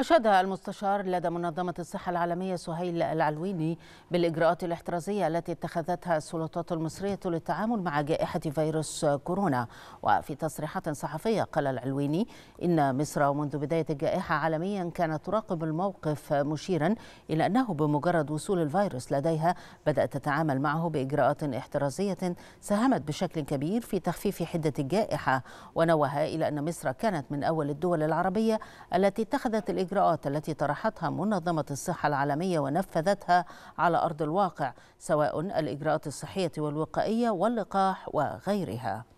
أشاد المستشار لدى منظمة الصحة العالمية سهيل العلويني بالإجراءات الاحترازية التي اتخذتها السلطات المصرية للتعامل مع جائحة فيروس كورونا وفي تصريحات صحفية قال العلويني إن مصر منذ بداية الجائحة عالميا كانت تراقب الموقف مشيرا إلى أنه بمجرد وصول الفيروس لديها بدأت تتعامل معه بإجراءات احترازية ساهمت بشكل كبير في تخفيف حدة الجائحة ونوه إلى أن مصر كانت من أول الدول العربية التي اتخذت الإجراءات الإجراءات التي طرحتها منظمة الصحة العالمية ونفذتها على أرض الواقع سواء الإجراءات الصحية والوقائية واللقاح وغيرها